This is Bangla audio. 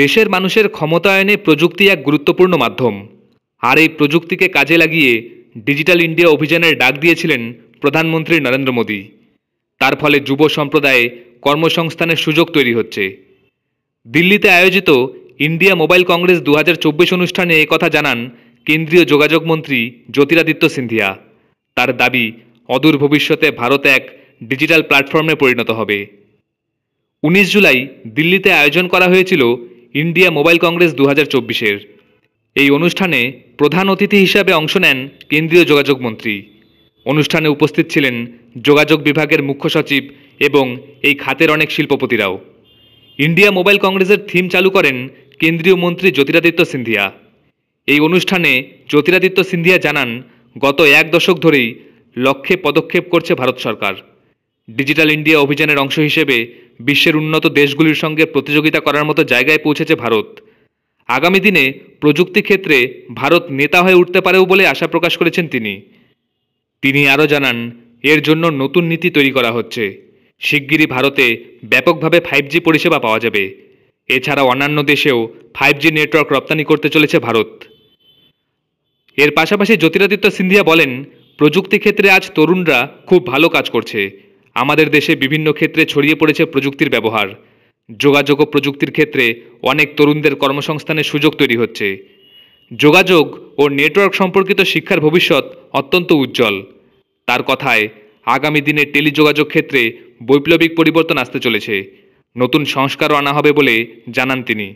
দেশের মানুষের ক্ষমতায়নে প্রযুক্তি এক গুরুত্বপূর্ণ মাধ্যম আর এই প্রযুক্তিকে কাজে লাগিয়ে ডিজিটাল ইন্ডিয়া অভিযানের ডাক দিয়েছিলেন প্রধানমন্ত্রী নরেন্দ্র মোদী তার ফলে যুব সম্প্রদায়ে কর্মসংস্থানের সুযোগ তৈরি হচ্ছে দিল্লিতে আয়োজিত ইন্ডিয়া মোবাইল কংগ্রেস দু অনুষ্ঠানে কথা জানান কেন্দ্রীয় যোগাযোগ মন্ত্রী জ্যোতিরাদিত্য সিন্ধিয়া তার দাবি অদূর ভবিষ্যতে ভারত এক ডিজিটাল প্ল্যাটফর্মে পরিণত হবে উনিশ জুলাই দিল্লিতে আয়োজন করা হয়েছিল ইন্ডিয়া মোবাইল কংগ্রেস দু হাজার চব্বিশের এই অনুষ্ঠানে প্রধান অতিথি হিসাবে অংশ নেন কেন্দ্রীয় যোগাযোগ মন্ত্রী অনুষ্ঠানে উপস্থিত ছিলেন যোগাযোগ বিভাগের মুখ্য সচিব এবং এই খাতের অনেক শিল্পপতিরাও ইন্ডিয়া মোবাইল কংগ্রেসের থিম চালু করেন কেন্দ্রীয় মন্ত্রী জ্যোতিরাদিত্য সিন্ধিয়া এই অনুষ্ঠানে জ্যোতিরাদিত্য সিন্ধিয়া জানান গত এক দশক ধরেই লক্ষ্যে পদক্ষেপ করছে ভারত সরকার ডিজিটাল ইন্ডিয়া অভিযানের অংশ হিসেবে বিশ্বের উন্নত দেশগুলির সঙ্গে প্রতিযোগিতা করার মতো জায়গায় পৌঁছেছে ভারত আগামী দিনে প্রযুক্তি ক্ষেত্রে ভারত নেতা হয়ে উঠতে পারেও বলে আশা প্রকাশ করেছেন তিনি তিনি আরও জানান এর জন্য নতুন নীতি তৈরি করা হচ্ছে শিগগিরই ভারতে ব্যাপকভাবে ফাইভ জি পরিষেবা পাওয়া যাবে এছাড়া অন্যান্য দেশেও ফাইভ জি নেটওয়ার্ক রপ্তানি করতে চলেছে ভারত এর পাশাপাশি জ্যোতিরাদিত্য সিন্ধিয়া বলেন প্রযুক্তি ক্ষেত্রে আজ তরুণরা খুব ভালো কাজ করছে আমাদের দেশে বিভিন্ন ক্ষেত্রে ছড়িয়ে পড়েছে প্রযুক্তির ব্যবহার যোগাযোগ ও প্রযুক্তির ক্ষেত্রে অনেক তরুণদের কর্মসংস্থানের সুযোগ তৈরি হচ্ছে যোগাযোগ ও নেটওয়ার্ক সম্পর্কিত শিক্ষার ভবিষ্যৎ অত্যন্ত উজ্জ্বল তার কথায় আগামী দিনে টেলিযোগাযোগ ক্ষেত্রে বৈপ্লবিক পরিবর্তন আসতে চলেছে নতুন সংস্কারও আনা হবে বলে জানান তিনি